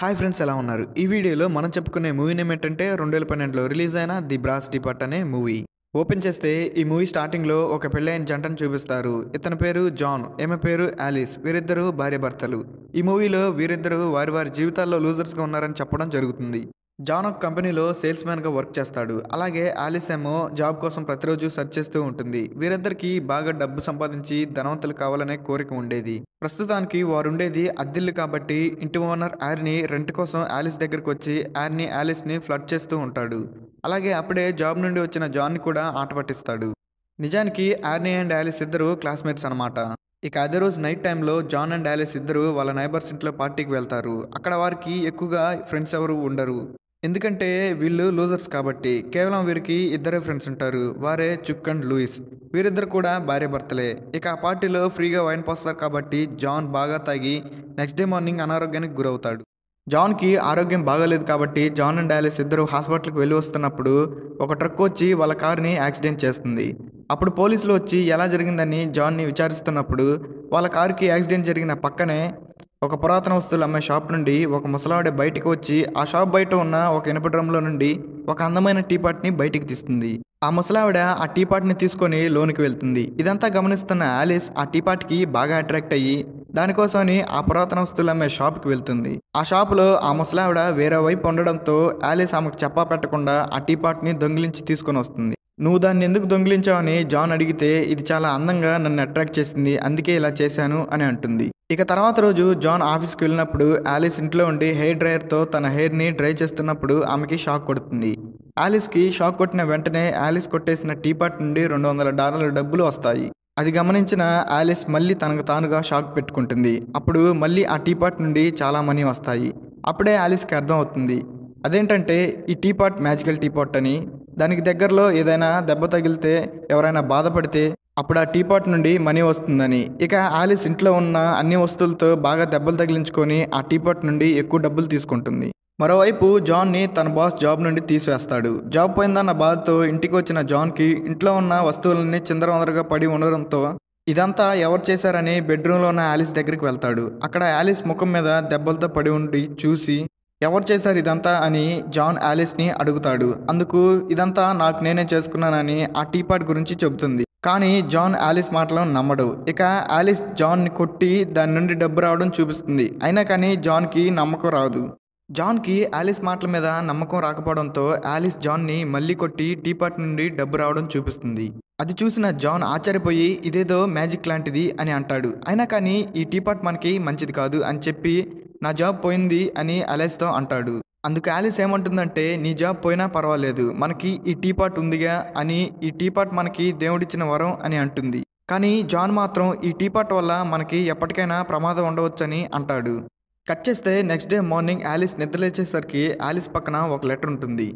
Hi friends ఎలా ఉన్నారు ఈ వీడియోలో మనం చెప్పుకునే మూవీ నేమ్ ఏంటంటే రెండు వేల పన్నెండులో రిలీజ్ అయిన ది బ్రాస్ డిపార్ట్ అనే మూవీ ఓపెన్ చేస్తే ఈ మూవీ స్టార్టింగ్లో ఒక పెళ్ళైన జంటను చూపిస్తారు ఇతని పేరు జాన్ ఈమె పేరు ఆలిస్ వీరిద్దరూ భర్తలు ఈ మూవీలో వీరిద్దరూ వారి వారి జీవితాల్లో లూజర్స్గా ఉన్నారని చెప్పడం జరుగుతుంది జాన్ ఒక కంపెనీలో సేల్స్ మ్యాన్గా వర్క్ చేస్తాడు అలాగే ఆలిస్ ఏమో జాబ్ కోసం ప్రతిరోజు సెర్చ్ చేస్తూ ఉంటుంది వీరిద్దరికీ బాగా డబ్బు సంపాదించి ధనవంతులు కావాలనే కోరిక ఉండేది ప్రస్తుతానికి వారుండేది అద్దిల్లు కాబట్టి ఇంటి ఓనర్ యార్ని రెంట్ కోసం ఆలిస్ దగ్గరకు వచ్చి ఆర్ని ఆలిస్ని ఫ్లడ్ చేస్తూ ఉంటాడు అలాగే అప్పుడే జాబ్ నుండి వచ్చిన జాన్ని కూడా ఆట పట్టిస్తాడు నిజానికి ఆర్ని అండ్ ఆలిస్ ఇద్దరు క్లాస్మేట్స్ అనమాట ఇక అదే రోజు నైట్ టైంలో జాన్ అండ్ ఆలిస్ ఇద్దరు వాళ్ళ నైబర్స్ ఇంట్లో పార్టీకి వెళ్తారు అక్కడ వారికి ఎక్కువగా ఫ్రెండ్స్ ఎవరు ఉండరు ఎందుకంటే వీళ్ళు లూజర్స్ కాబట్టి కేవలం వీరికి ఇద్దరే ఫ్రెండ్స్ ఉంటారు వారే చుక్ అండ్ లూయిస్ వీరిద్దరు కూడా భార్య భర్తలే ఇక ఆ పార్టీలో ఫ్రీగా వైన్ పోస్తారు కాబట్టి జాన్ బాగా తాగి నెక్స్ట్ డే మార్నింగ్ అనారోగ్యానికి గురవుతాడు జాన్కి ఆరోగ్యం బాగాలేదు కాబట్టి జాన్ అండ్ డయాలిస్ ఇద్దరు హాస్పిటల్కి వెళ్ళి వస్తున్నప్పుడు ఒక ట్రక్ వచ్చి వాళ్ళ కార్ని యాక్సిడెంట్ చేస్తుంది అప్పుడు పోలీసులు వచ్చి ఎలా జరిగిందని జాన్ని విచారిస్తున్నప్పుడు వాళ్ళ కారుకి యాక్సిడెంట్ జరిగిన పక్కనే ఒక పురాతన వస్తువులు అమ్మే షాప్ నుండి ఒక ముసలావిడ బయటికి వచ్చి ఆ షాప్ బయట ఉన్న ఒక ఇనుప డ్రమ్లో నుండి ఒక అందమైన టీపాట్ని బయటికి తీస్తుంది ఆ ముసలావిడ ఆ టీపాట్ని తీసుకొని లోనికి వెళ్తుంది ఇదంతా గమనిస్తున్న ఆలిస్ ఆ టీపాట్కి బాగా అట్రాక్ట్ అయ్యి దానికోసమని ఆ పురాతన వస్తువులు అమ్మే షాప్కి వెళ్తుంది ఆ షాపులో ఆ ముసలావిడ వేరే వైపు ఉండడంతో ఆలిస్ ఆమెకు చెప్పా పెట్టకుండా ఆ టీపాట్ని దొంగిలించి తీసుకొని వస్తుంది నువ్వు దాన్ని ఎందుకు దొంగిలించావని జాన్ అడిగితే ఇది చాలా అందంగా నన్ను అట్రాక్ట్ చేసింది అందుకే ఇలా చేశాను అని అంటుంది ఇక తర్వాత రోజు జాన్ ఆఫీస్కి వెళ్ళినప్పుడు ఆలిస్ ఇంట్లో ఉండి హెయిర్ డ్రైయర్తో తన హెయిర్ని డ్రై చేస్తున్నప్పుడు ఆమెకి షాక్ కొడుతుంది ఆలిస్కి షాక్ కొట్టిన వెంటనే ఆలిస్ కొట్టేసిన టీపాట్ నుండి రెండు వందల డాలర్ల డబ్బులు వస్తాయి అది గమనించిన ఆలిస్ మళ్ళీ తనకు తానుగా షాక్ పెట్టుకుంటుంది అప్పుడు మళ్ళీ ఆ టీపాట్ నుండి చాలా మనీ వస్తాయి అప్పుడే ఆలిస్కి అర్థం అవుతుంది అదేంటంటే ఈ టీపాట్ మ్యాజికల్ టీపాట్ అని దానికి దగ్గరలో ఏదైనా దెబ్బ తగిలితే ఎవరైనా బాధపడితే అప్పుడు ఆ టీపాట్ నుండి మనీ వస్తుందని ఇక ఆలిస్ ఇంట్లో ఉన్న అన్ని వస్తువులతో బాగా దెబ్బలు తగిలించుకొని ఆ టీపాట్ నుండి ఎక్కువ డబ్బులు తీసుకుంటుంది మరోవైపు జాన్ని తన బాస్ జాబ్ నుండి తీసివేస్తాడు జాబ్ పోయిందన్న బాధతో ఇంటికి వచ్చిన జాన్కి ఇంట్లో ఉన్న వస్తువులన్నీ చిందరవందరగా పడి ఉండడంతో ఇదంతా ఎవరు చేశారని బెడ్రూమ్లో ఉన్న ఆలిస్ దగ్గరికి వెళ్తాడు అక్కడ ఆలిస్ ముఖం మీద దెబ్బలతో పడి ఉండి చూసి ఎవరు చేశారు ఇదంతా అని జాన్ ఆలిస్ని అడుగుతాడు అందుకు ఇదంతా నాకు నేనే చేసుకున్నానని ఆ టీపాట్ గురించి చెబుతుంది కానీ జాన్ ఆలిస్ మాటలను నమ్మడు ఇక ఆలిస్ జాన్ని కొట్టి దాని నుండి డబ్బు రావడం చూపిస్తుంది అయినా కానీ జాన్కి నమ్మకం రాదు జాన్కి ఆలిస్ మాటల మీద నమ్మకం రాకపోవడంతో ఆలిస్ జాన్ని మళ్ళీ కొట్టి టీపాట్ నుండి డబ్బు రావడం చూపిస్తుంది అది చూసిన జాన్ ఆశ్చర్యపోయి ఇదేదో మ్యాజిక్ లాంటిది అని అంటాడు అయినా కానీ ఈ టీపాట్ మనకి మంచిది కాదు అని చెప్పి నా జాబ్ పోయింది అని అలెస్తో అంటాడు అందుకు ఆలిస్ ఏమంటుందంటే నీ జాబ్ పోయినా పర్వాలేదు మనకి ఈ టీ పాట్ ఉందిగా అని ఈ టీ పాట్ మనకి దేవుడిచ్చిన వరం అని అంటుంది కానీ జాన్ మాత్రం ఈ టీ పాట్ వల్ల మనకి ఎప్పటికైనా ప్రమాదం ఉండవచ్చని అంటాడు కట్ చేస్తే నెక్స్ట్ డే మార్నింగ్ ఆలిస్ నిద్రలేచేసరికి ఆలిస్ పక్కన ఒక లెటర్ ఉంటుంది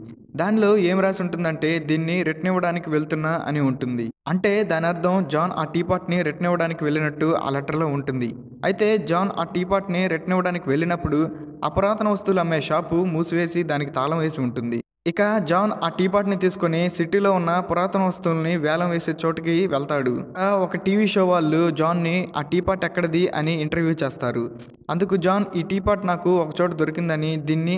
దానిలో ఏం రాసి ఉంటుందంటే దీన్ని రిటర్న్ ఇవ్వడానికి వెళ్తున్నా అని ఉంటుంది అంటే దాని అర్థం జాన్ ఆ టీపాట్ని రిటర్న్ ఇవ్వడానికి వెళ్ళినట్టు ఆ లెటర్లో ఉంటుంది అయితే జాన్ ఆ టీపాట్ని రిటర్న్ ఇవ్వడానికి వెళ్ళినప్పుడు అపురాతన వస్తువులు అమ్మే షాపు మూసివేసి దానికి తాళం వేసి ఉంటుంది ఇక జాన్ ఆ టీపాట్ని తీసుకుని సిటీలో ఉన్న పురాతన వస్తువుల్ని వేలం వేసే చోటుకి వెళ్తాడు ఒక టీవీ షో వాళ్ళు జాన్ని ఆ టీపాట్ ఎక్కడిది అని ఇంటర్వ్యూ చేస్తారు అందుకు జాన్ ఈ టీపాట్ నాకు ఒక చోట దొరికిందని దీన్ని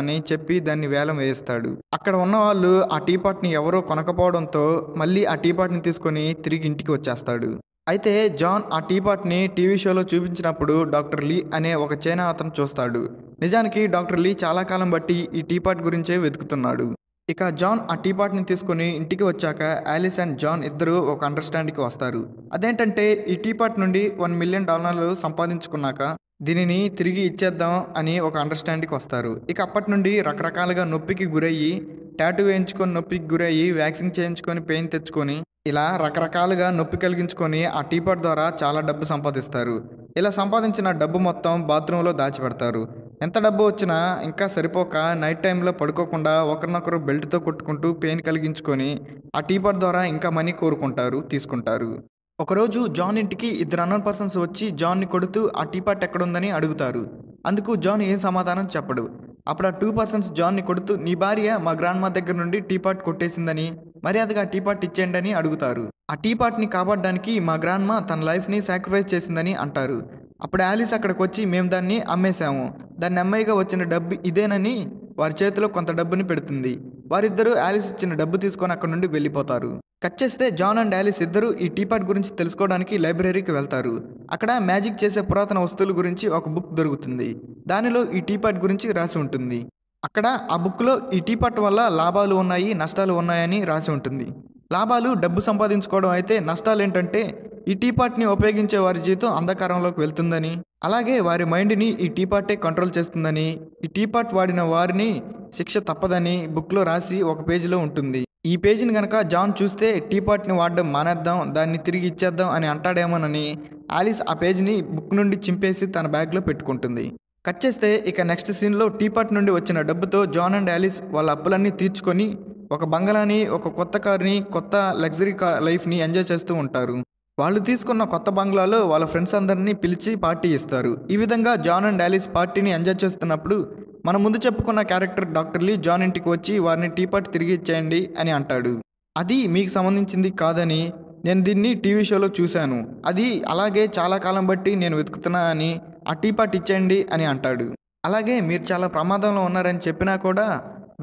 అని చెప్పి దాన్ని వేలం వేయిస్తాడు అక్కడ ఉన్న వాళ్ళు ఆ టీపాట్ని ఎవరో కొనకపోవడంతో మళ్ళీ ఆ టీపాట్ని తీసుకొని తిరిగి ఇంటికి వచ్చేస్తాడు అయితే జాన్ ఆ టీపాట్ని టీవీ షోలో చూపించినప్పుడు డాక్టర్ లీ అనే ఒక చైనా అతను చూస్తాడు నిజానికి డాక్టర్ లీ చాలా కాలం బట్టి ఈ టీపాట్ గురించే వెతుకుతున్నాడు ఇక జాన్ ఆ టీపాట్ని తీసుకుని ఇంటికి వచ్చాక ఆలిస్ అండ్ జాన్ ఇద్దరు ఒక అండర్స్టాండింగ్కి వస్తారు అదేంటంటే ఈ టీపాట్ నుండి వన్ మిలియన్ డాలర్లు సంపాదించుకున్నాక దీనిని తిరిగి ఇచ్చేద్దాం అని ఒక అండర్స్టాండింగ్కి వస్తారు ఇక అప్పటి నుండి రకరకాలుగా నొప్పికి గురయ్యి టాటూ వేయించుకొని నొప్పికి గురయ్యి వ్యాక్సిన్ చేయించుకొని పెయిన్ తెచ్చుకొని ఇలా రకరకాలుగా నొప్పి కలిగించుకొని ఆ టీపాట్ ద్వారా చాలా డబ్బు సంపాదిస్తారు ఇలా సంపాదించిన డబ్బు మొత్తం బాత్రూంలో దాచిపెడతారు ఎంత డబ్బు వచ్చినా ఇంకా సరిపోక నైట్ టైంలో పడుకోకుండా ఒకరినొకరు బెల్ట్తో కొట్టుకుంటూ పెయిన్ కలిగించుకొని ఆ టీపర్ ద్వారా ఇంకా మనీ కోరుకుంటారు తీసుకుంటారు ఒకరోజు జాన్ ఇంటికి ఇద్దరు అన్నోన్ పర్సన్స్ వచ్చి జాన్ని కొడుతూ ఆ టీపాట్ ఎక్కడుందని అడుగుతారు అందుకు జాన్ ఏం సమాధానం చెప్పడు అప్పుడు ఆ టూ పర్సన్స్ జాన్ని కొడుతూ నీ భార్య మా గ్రాండ్ మా దగ్గర నుండి టీపాట్ కొట్టేసిందని మర్యాదగా టీపాట్ ఇచ్చేయండి అని అడుగుతారు ఆ టీపాట్ని కాపాడడానికి మా గ్రాండ్ మా తన లైఫ్ని సాక్రిఫైస్ చేసిందని అంటారు అప్పుడు ఆలిస్ అక్కడికి వచ్చి మేము దాన్ని అమ్మేశాము దాన్ని అమ్మాయిగా వచ్చిన డబ్బు ఇదేనని వారి చేతిలో కొంత డబ్బుని పెడుతుంది వారిద్దరూ యాలీస్ ఇచ్చిన డబ్బు తీసుకొని అక్కడ నుండి వెళ్ళిపోతారు కట్ చేస్తే జాన్ అండ్ డాలిస్ ఇద్దరు ఈ టీపాట్ గురించి తెలుసుకోవడానికి లైబ్రరీకి వెళ్తారు అక్కడ మ్యాజిక్ చేసే పురాతన వస్తువుల గురించి ఒక బుక్ దొరుకుతుంది దానిలో ఈ టీపాట్ గురించి రాసి ఉంటుంది అక్కడ ఆ బుక్లో ఈ టీపాట్ వల్ల లాభాలు ఉన్నాయి నష్టాలు ఉన్నాయని రాసి ఉంటుంది లాభాలు డబ్బు సంపాదించుకోవడం అయితే నష్టాలు ఏంటంటే ఈ టీపాట్ని ఉపయోగించే వారి జీవితం అంధకారంలోకి వెళ్తుందని అలాగే వారి మైండ్ని ఈ టీపాటే కంట్రోల్ చేస్తుందని ఈ టీపాట్ వాడిన వారిని శిక్ష తప్పదని బుక్లో రాసి ఒక పేజీలో ఉంటుంది ఈ పేజీని కనుక జాన్ చూస్తే టీ పాట్ని వాడడం మానేద్దాం దాన్ని తిరిగి ఇచ్చేద్దాం అని అంటాడేమోనని ఆలిస్ ఆ పేజీని బుక్ నుండి చింపేసి తన బ్యాగ్లో పెట్టుకుంటుంది కట్ చేస్తే ఇక నెక్స్ట్ సీన్లో టీపాట్ నుండి వచ్చిన డబ్బుతో జాన్ అండ్ ఆలిస్ వాళ్ళ అప్పులన్నీ తీర్చుకొని ఒక బంగ్లాని ఒక కొత్త కార్ని కొత్త లగ్జరీ కార్ లైఫ్ని ఎంజాయ్ చేస్తూ ఉంటారు వాళ్ళు తీసుకున్న కొత్త బంగ్లాలో వాళ్ళ ఫ్రెండ్స్ అందరినీ పిలిచి పార్టీ ఇస్తారు ఈ విధంగా జాన్ అండ్ ఆలిస్ పార్టీని ఎంజాయ్ చేస్తున్నప్పుడు మన ముందు చెప్పుకున్న క్యారెక్టర్ డాక్టర్ లీ జాన్ ఇంటికి వచ్చి వారిని టీపాట్ తిరిగి ఇచ్చేయండి అని అంటాడు అది మీకు సంబంధించింది కాదని నేను దీన్ని టీవీ షోలో చూశాను అది అలాగే చాలా కాలం బట్టి నేను వెతుకుతున్నా అని ఆ టీపాట్ ఇచ్చేయండి అని అంటాడు అలాగే మీరు చాలా ప్రమాదంలో ఉన్నారని చెప్పినా కూడా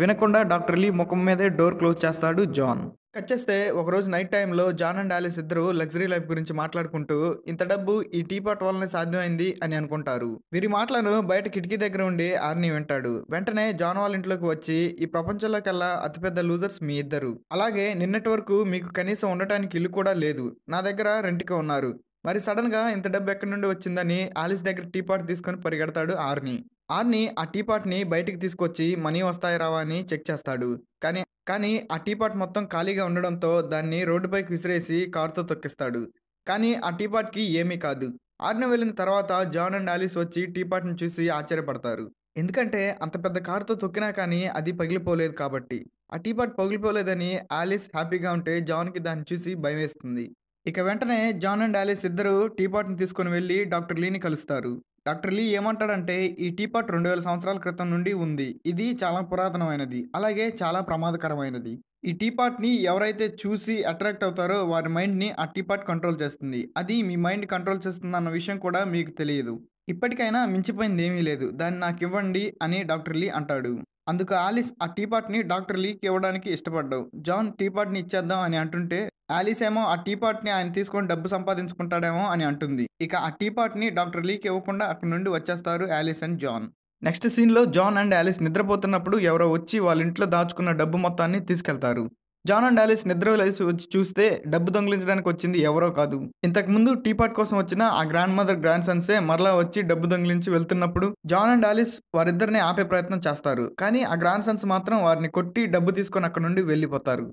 వినకుండా డాక్టర్ లీ ముఖం మీదే డోర్ క్లోజ్ చేస్తాడు జాన్ కట్ చేస్తే ఒకరోజు నైట్ టైంలో జాన్ అండ్ ఆలిస్ ఇద్దరు లగ్జరీ లైఫ్ గురించి మాట్లాడుకుంటూ ఇంత డబ్బు ఈ టీ పాట్ వల్లనే సాధ్యమైంది అని అనుకుంటారు వీరి మాటలను బయట కిటికీ దగ్గర ఉండి ఆర్ని వింటాడు వెంటనే జాన్ వాళ్ళ ఇంట్లోకి వచ్చి ఈ ప్రపంచంలో కల్లా అతిపెద్ద లూజర్స్ మీ ఇద్దరు అలాగే నిన్నటి వరకు మీకు కనీసం ఉండటానికి ఇల్లు కూడా లేదు నా దగ్గర రెంట్కి ఉన్నారు మరి సడన్గా ఇంత డబ్బు ఎక్కడి నుండి వచ్చిందని ఆలిస్ దగ్గర టీ పాట్ తీసుకొని పరిగెడతాడు ఆర్ని ఆర్ని ఆ టీ పాట్ని బయటికి తీసుకొచ్చి మనీ వస్తాయి రావా అని చెక్ చేస్తాడు కానీ కానీ ఆ టీ పాట్ మొత్తం ఖాళీగా ఉండడంతో దాన్ని రోడ్డుపైకి విసిరేసి కారుతో తొక్కిస్తాడు కానీ ఆ టీ పాట్కి ఏమీ కాదు ఆర్ని వెళ్ళిన తర్వాత జాన్ అండ్ ఆలిస్ వచ్చి టీ పాట్ని చూసి ఆశ్చర్యపడతారు ఎందుకంటే అంత పెద్ద కారుతో తొక్కినా కానీ అది పగిలిపోలేదు కాబట్టి ఆ టీ పాట్ పగిలిపోలేదని ఆలిస్ హ్యాపీగా ఉంటే జాన్కి దాన్ని చూసి భయం వేస్తుంది ఇక వెంటనే జాన్ అండ్ ఆలిస్ ఇద్దరు టీపాట్ని తీసుకుని వెళ్ళి డాక్టర్ లీని కలుస్తారు డాక్టర్ లీ ఏమంటాడంటే ఈ టీపాట్ రెండు వేల సంవత్సరాల క్రితం నుండి ఉంది ఇది చాలా పురాతనమైనది అలాగే చాలా ప్రమాదకరమైనది ఈ టీపాట్ని ఎవరైతే చూసి అట్రాక్ట్ అవుతారో వారి మైండ్ని ఆ టీపాట్ కంట్రోల్ చేస్తుంది అది మీ మైండ్ కంట్రోల్ చేస్తుంది అన్న విషయం కూడా మీకు తెలియదు ఇప్పటికైనా మించిపోయింది ఏమీ లేదు దాన్ని నాకు ఇవ్వండి అని డాక్టర్ లీ అంటాడు అందుకు ఆలిస్ ఆ టీపాట్ని డాక్టర్ లీకి ఇవ్వడానికి ఇష్టపడ్డావు జాన్ టీపాట్ని ఇచ్చేద్దాం అని అంటుంటే ఆలిస్ ఏమో ఆ టీపాట్ని ఆయన తీసుకొని డబ్బు సంపాదించుకుంటాడేమో అని అంటుంది ఇక ఆ టీపాట్ని డాక్టర్ లీకి ఇవ్వకుండా అక్కడి నుండి వచ్చేస్తారు ఆలిస్ అండ్ జాన్ నెక్స్ట్ సీన్లో జాన్ అండ్ ఆలిస్ నిద్రపోతున్నప్పుడు ఎవరో వచ్చి వాళ్ళ ఇంట్లో దాచుకున్న డబ్బు మొత్తాన్ని తీసుకెళ్తారు జాన్ అండ్ డాలిస్ నిద్ర లేచి వచ్చి చూస్తే డబ్బు దొంగిలించడానికి వచ్చింది ఎవరో కాదు ఇంతకుముందు టీపాట్ కోసం వచ్చిన ఆ గ్రాండ్ మదర్ గ్రాండ్ సన్సే మరలా వచ్చి డబ్బు దొంగిలించి వెళ్తున్నప్పుడు జాన్ అండ్ డాలిస్ వారిద్దరిని ఆపే ప్రయత్నం చేస్తారు కానీ ఆ గ్రాండ్ సన్స్ మాత్రం వారిని కొట్టి డబ్బు తీసుకొని అక్కడ నుండి వెళ్ళిపోతారు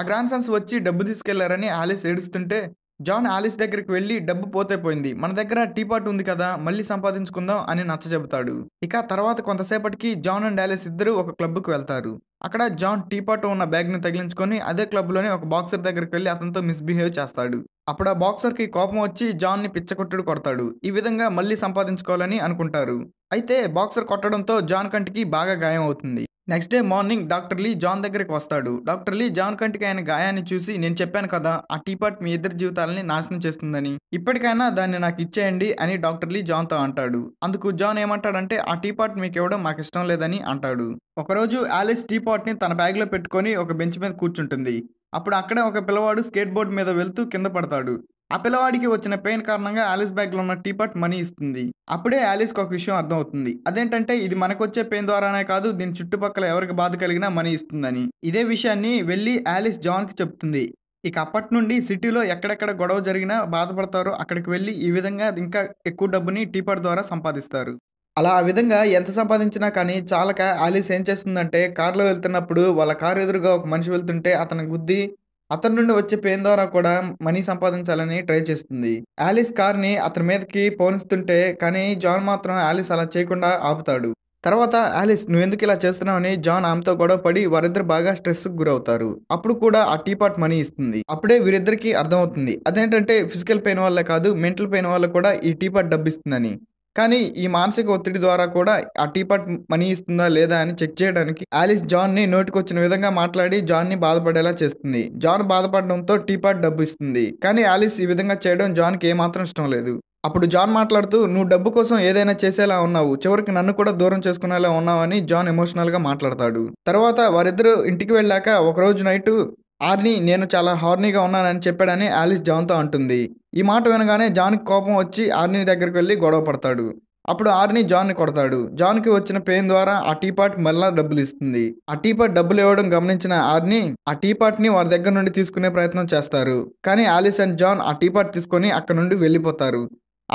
ఆ గ్రాండ్ సన్స్ వచ్చి డబ్బు తీసుకెళ్లారని ఆలిస్ ఏడుస్తుంటే జాన్ ఆలిస్ దగ్గరికి వెళ్ళి డబ్బు పోతే పోయింది మన దగ్గర టీపాట్ ఉంది కదా మళ్ళీ సంపాదించుకుందాం అని నచ్చ చెబుతాడు ఇక తర్వాత కొంతసేపటికి జాన్ అండ్ ఆలిస్ ఇద్దరు ఒక క్లబ్కు వెళ్తారు అక్కడ జాన్ టీపాట్ ఉన్న బ్యాగ్ని తగిలించుకొని అదే క్లబ్లోనే ఒక బాక్సర్ దగ్గరికి వెళ్ళి అతనితో మిస్బిహేవ్ చేస్తాడు అప్పుడు ఆ బాక్సర్కి కోపం వచ్చి జాన్ని పిచ్చకొట్టుడు కొడతాడు ఈ విధంగా మళ్ళీ సంపాదించుకోవాలని అనుకుంటారు అయితే బాక్సర్ కొట్టడంతో జాన్ కంటికి బాగా గాయం అవుతుంది next day morning doctor Lee John దగ్గరికి వస్తాడు డాక్టర్ లీ జాన్ కంటికి ఆయన గాయాన్ని చూసి నేను చెప్పాను కదా ఆ టీపాట్ మీ ఇద్దరి జీవితాలని నాశనం చేస్తుందని ఇప్పటికైనా దాన్ని నాకు ఇచ్చేయండి అని డాక్టర్ లీ జాన్తో అంటాడు అందుకు జాన్ ఏమంటాడంటే ఆ టీపాట్ మీకు ఇవ్వడం మాకు ఇష్టం లేదని అంటాడు ఒకరోజు ఆలిస్ టీపాట్ని తన బ్యాగ్లో పెట్టుకొని ఒక బెంచ్ మీద కూర్చుంటుంది అప్పుడు అక్కడే ఒక పిల్లవాడు స్కేట్ బోర్డ్ మీద వెళ్తూ కింద పడతాడు ఆ పిల్లవాడికి వచ్చిన పెయిన్ కారణంగా ఆలిస్ బ్యాగ్లో ఉన్న టీపాట్ మనీ ఇస్తుంది అప్పుడే ఆలిస్కి ఒక విషయం అర్థమవుతుంది అదేంటంటే ఇది మనకొచ్చే పెయిన్ ద్వారానే కాదు దీని చుట్టుపక్కల ఎవరికి బాధ కలిగినా మనీ ఇస్తుందని ఇదే విషయాన్ని వెళ్ళి ఆలిస్ జాన్కి చెప్తుంది ఇక అప్పటి నుండి సిటీలో ఎక్కడెక్కడ గొడవ జరిగినా బాధపడతారో అక్కడికి వెళ్ళి ఈ విధంగా ఇంకా ఎక్కువ డబ్బుని టీపాట్ ద్వారా సంపాదిస్తారు అలా ఆ విధంగా ఎంత సంపాదించినా కానీ చాలక ఆలిస్ ఏం చేస్తుందంటే కార్లో వెళ్తున్నప్పుడు వాళ్ళ కారు ఎదురుగా ఒక మనిషి వెళ్తుంటే అతని గుద్ది అతని నుండి వచ్చే పెయిన్ ద్వారా కూడా మనీ సంపాదించాలని ట్రై చేస్తుంది ఆలిస్ కార్ని అతని మీదకి పోనిస్తుంటే కానీ జాన్ మాత్రం ఆలిస్ అలా చేయకుండా ఆపుతాడు తర్వాత నువ్వు నువ్వెందుకు ఇలా చేస్తున్నావని జాన్ ఆమెతో గొడవ పడి వారిద్దరు బాగా స్ట్రెస్ గురవుతారు అప్పుడు కూడా ఆ టీపాట్ మనీ ఇస్తుంది అప్పుడే వీరిద్దరికి అర్థమవుతుంది అదేంటంటే ఫిజికల్ పెయిన్ వల్ల కాదు మెంటల్ పెయిన్ వల్ల కూడా ఈ టీపాట్ డబ్బిస్తుందని కానీ ఈ మానసిక ఒత్తిడి ద్వారా కూడా ఆ టీపాట్ మనీ ఇస్తుందా లేదా అని చెక్ చేయడానికి ఆలిస్ జాన్ ని నోటికొచ్చిన విధంగా మాట్లాడి జాన్ ని బాధపడేలా చేస్తుంది జాన్ బాధపడడంతో టీపాట్ డబ్బు ఇస్తుంది కానీ ఆలిస్ ఈ విధంగా చేయడం జాన్ కి ఏమాత్రం ఇష్టం లేదు అప్పుడు జాన్ మాట్లాడుతూ నువ్వు డబ్బు కోసం ఏదైనా చేసేలా ఉన్నావు చివరికి నన్ను కూడా దూరం చేసుకునేలా ఉన్నావని జాన్ ఎమోషనల్గా మాట్లాడతాడు తర్వాత వారిద్దరూ ఇంటికి వెళ్ళాక ఒకరోజు నైట్ ఆర్ని నేను చాలా హార్నీగా ఉన్నానని చెప్పాడని ఆలిస్ జాన్తో అంటుంది ఈ మాట వినగానే జాన్కి కోపం వచ్చి ఆర్ని దగ్గరికి వెళ్ళి గొడవ పడతాడు అప్పుడు ఆర్ని జాన్ని కొడతాడు జాన్కి వచ్చిన పెయిన్ ద్వారా ఆ టీపాట్ మళ్ళా డబ్బులు ఇస్తుంది ఆ టీపాట్ డబ్బులు ఇవ్వడం గమనించిన ఆర్ని ఆ టీపాట్ ని వారి దగ్గర నుండి తీసుకునే ప్రయత్నం చేస్తారు కానీ ఆలిస్ అండ్ జాన్ ఆ టీపాట్ తీసుకొని అక్కడ నుండి వెళ్ళిపోతారు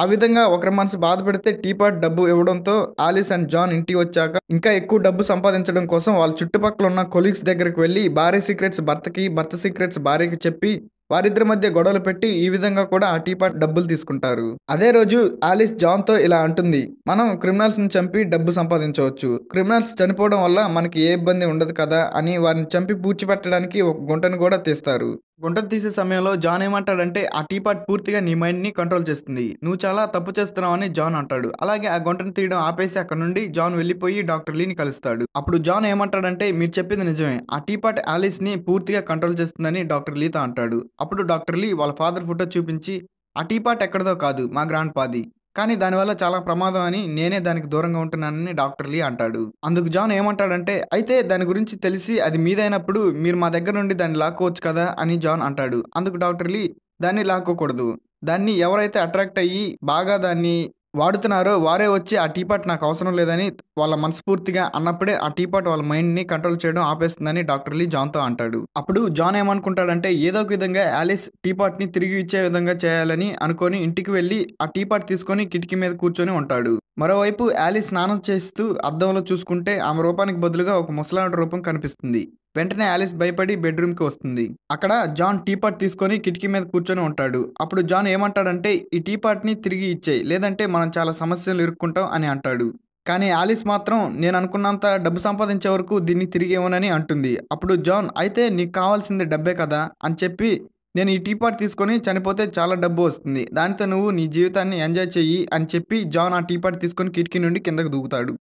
ఆ విధంగా ఒకరి మనసు బాధ పెడితే టీపాట్ డబ్బు ఇవ్వడంతో ఆలిస్ అండ్ జాన్ ఇంటికి వచ్చాక ఇంకా ఎక్కువ డబ్బు సంపాదించడం కోసం వాళ్ళ చుట్టుపక్కల ఉన్న కొలీగ్స్ దగ్గరికి వెళ్ళి భార్య సీక్రెట్స్ భర్తకి భర్త సీక్రెట్స్ భార్యకి చెప్పి వారిద్దరి మధ్య గొడవలు పెట్టి ఈ విధంగా కూడా ఆ టీపాట్ డబ్బులు తీసుకుంటారు అదే రోజు ఆలిస్ జాన్ తో ఇలా అంటుంది మనం క్రిమినల్స్ ని చంపి డబ్బు సంపాదించవచ్చు క్రిమినల్స్ చనిపోవడం వల్ల మనకి ఏ ఇబ్బంది ఉండదు కదా అని వారిని చంపి పూడ్చిపెట్టడానికి ఒక గుంటను కూడా తీస్తారు గుంటలు తీసే సమయంలో జాన్ ఏమంటాడంటే ఆ టీ పార్ట్ పూర్తిగా నీ మైండ్ని కంట్రోల్ చేస్తుంది నువ్వు చాలా తప్పు చేస్తున్నావు అని జాన్ అంటాడు అలాగే ఆ గుంటను తీయడం ఆపేసి అక్కడ నుండి జాన్ వెళ్ళిపోయి డాక్టర్ లీని కలుస్తాడు అప్పుడు జాన్ ఏమంటాడంటే మీరు చెప్పింది నిజమే ఆ టీ పార్ట్ ని పూర్తిగా కంట్రోల్ చేస్తుందని డాక్టర్ లీతో అంటాడు అప్పుడు డాక్టర్ లీ వాళ్ళ ఫాదర్ ఫోటో చూపించి ఆ టీ పార్ట్ ఎక్కడదో కాదు మా గ్రాండ్ పాది కానీ దానివల్ల చాలా ప్రమాదం అని నేనే దానికి దూరంగా ఉంటున్నానని డాక్టర్ లీ అంటాడు అందుకు జాన్ ఏమంటాడంటే అయితే దాని గురించి తెలిసి అది మీదైనప్పుడు మీరు మా దగ్గర నుండి దాన్ని లాక్కోవచ్చు కదా అని జాన్ అంటాడు అందుకు డాక్టర్ లీ దాన్ని లాక్కోకూడదు దాన్ని ఎవరైతే అట్రాక్ట్ అయ్యి బాగా దాన్ని వాడుతున్నారో వారే వచ్చి ఆ టీపాట్ నాకు అవసరం లేదని వాళ్ళ మనస్ఫూర్తిగా అన్నప్పుడే ఆ టీపాట్ వాళ్ళ మైండ్ని కంట్రోల్ చేయడం ఆపేస్తుందని డాక్టర్ లీ జాన్తో అంటాడు అప్పుడు జాన్ ఏమనుకుంటాడంటే ఏదో ఒక విధంగా యాలిస్ టీపాట్ని తిరిగి ఇచ్చే విధంగా చేయాలని అనుకొని ఇంటికి వెళ్ళి ఆ టీపాట్ తీసుకొని కిటికీ మీద కూర్చొని ఉంటాడు మరోవైపు యాలిస్ స్నానం చేస్తూ అద్దంలో చూసుకుంటే ఆమె రూపానికి బదులుగా ఒక ముసలాడి రూపం కనిపిస్తుంది వెంటనే ఆలిస్ భయపడి బెడ్రూమ్కి వస్తుంది అక్కడ జాన్ టీపాట్ తీసుకొని కిటికీ మీద కూర్చొని ఉంటాడు అప్పుడు జాన్ ఏమంటాడంటే ఈ టీపాట్ని తిరిగి ఇచ్చేయి లేదంటే మనం చాలా సమస్యలు ఇరుక్కుంటాం అని అంటాడు కానీ ఆలిస్ మాత్రం నేను అనుకున్నంత డబ్బు సంపాదించే వరకు దీన్ని తిరిగి ఇవ్వనని అంటుంది అప్పుడు జాన్ అయితే నీకు కావాల్సింది డబ్బే కదా అని చెప్పి నేను ఈ టీపాట్ తీసుకొని చనిపోతే చాలా డబ్బు వస్తుంది దానితో నువ్వు నీ జీవితాన్ని ఎంజాయ్ చెయ్యి అని చెప్పి జాన్ ఆ టీపాట్ తీసుకొని కిటికీ నుండి కిందకు దూకుతాడు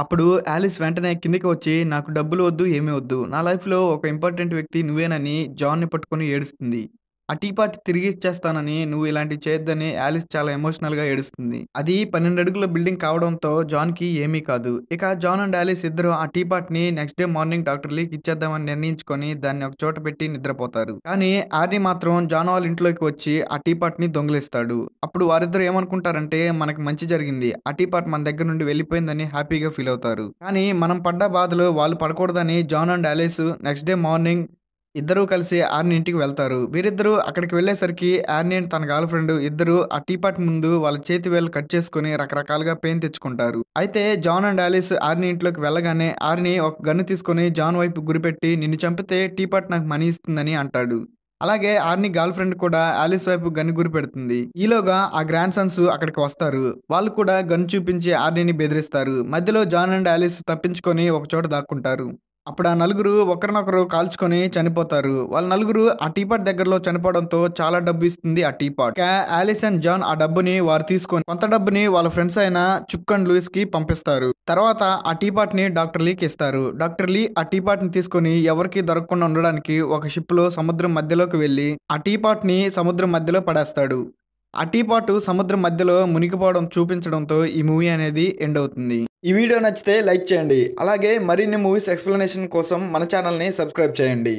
అప్పుడు యాలిస్ వెంటనే కిందకి వచ్చి, "నాకు డబ్బులు వద్దు, ఏమీ వద్దు. నా లైఫ్‌లో ఒక ఇంపార్టెంట్ వ్యక్తి నువ్వేనని" జాన్‌ని పట్టుకొని ఏడుస్తుంది. ఆ టీ పార్టీ తిరిగి ఇచ్చేస్తానని నువ్వు ఇలాంటివి చేయొద్దని యాలిస్ చాలా ఎమోషనల్గా ఏడుస్తుంది అది పన్నెండు అడుగుల బిల్డింగ్ కావడంతో జాన్ కి ఏమీ కాదు ఇక జాన్ అండ్ యాలిస్ ఇద్దరు ఆ టీ పార్టీని నెక్స్ట్ డే మార్నింగ్ డాక్టర్ లీక్ ఇచ్చేద్దామని నిర్ణయించుకొని దాన్ని ఒక చోట పెట్టి నిద్రపోతారు కానీ ఆర్ని మాత్రం జాన్ వాళ్ళ ఇంట్లోకి వచ్చి ఆ టీ పార్టీని దొంగిలిస్తాడు అప్పుడు వారిద్దరు ఏమనుకుంటారంటే మనకి మంచి జరిగింది ఆ టీ పార్ట్ మన దగ్గర నుండి వెళ్ళిపోయిందని హ్యాపీగా ఫీల్ అవుతారు కానీ మనం పడ్డ బాధలు వాళ్ళు పడకూడదని John and Alice next day morning ఇద్దరూ కలిసి ఆర్ని ఇంటికి వెళ్తారు వీరిద్దరూ అక్కడికి వెళ్ళేసరికి ఆర్ని అండ్ తన గర్ల్ ఫ్రెండ్ ఇద్దరు ఆ టీ పార్ట్ ముందు వాళ్ళ చేతి వేలు కట్ చేసుకుని రకరకాలుగా పెయిన్ తెచ్చుకుంటారు అయితే జాన్ అండ్ ఆలీస్ ఆర్ని ఇంట్లోకి వెళ్ళగానే ఆర్ని ఒక గన్ను తీసుకుని జాన్ వైపు గురిపెట్టి నిన్ను చంపితే టీ పార్ట్ నాకు మనీ ఇస్తుందని అంటాడు అలాగే ఆర్ని గర్ల్ ఫ్రెండ్ కూడా ఆలీస్ వైపు గన్ను గురి పెడుతుంది ఈలోగా ఆ గ్రాండ్ సన్స్ అక్కడికి వస్తారు వాళ్ళు కూడా గన్ చూపించి ఆర్నీని బెదిరిస్తారు మధ్యలో జాన్ అండ్ ఆలీస్ తప్పించుకొని ఒక చోట దాక్కుంటారు అప్పుడు ఆ నలుగురు ఒకరినొకరు కాల్చుకొని చనిపోతారు వాళ్ళ నలుగురు ఆ టీపాట్ దగ్గరలో చనిపోవడంతో చాలా డబ్బు ఇస్తుంది ఆ టీపాట్ ఆలిస్ అండ్ జాన్ ఆ డబ్బుని వారు తీసుకొని కొంత డబ్బుని వాళ్ళ ఫ్రెండ్స్ అయిన చుక్ అండ్ లూయిస్ కి పంపిస్తారు తర్వాత ఆ టీపాట్ ని డాక్టర్ లీకి ఇస్తారు డాక్టర్ లీ ఆ టీపాట్ ని తీసుకొని ఎవరికి దొరకకుండా ఉండడానికి ఒక షిప్ లో సముద్రం మధ్యలోకి వెళ్లి ఆ టీపాట్ ని సముద్రం మధ్యలో పడేస్తాడు ఆ సముద్రం మధ్యలో మునిగిపోవడం చూపించడంతో ఈ మూవీ అనేది ఎండ్ అవుతుంది ఈ వీడియో నచ్చితే లైక్ చేయండి అలాగే మరిన్ని మూవీస్ ఎక్స్ప్లెనేషన్ కోసం మన ఛానల్ని సబ్స్క్రైబ్ చేయండి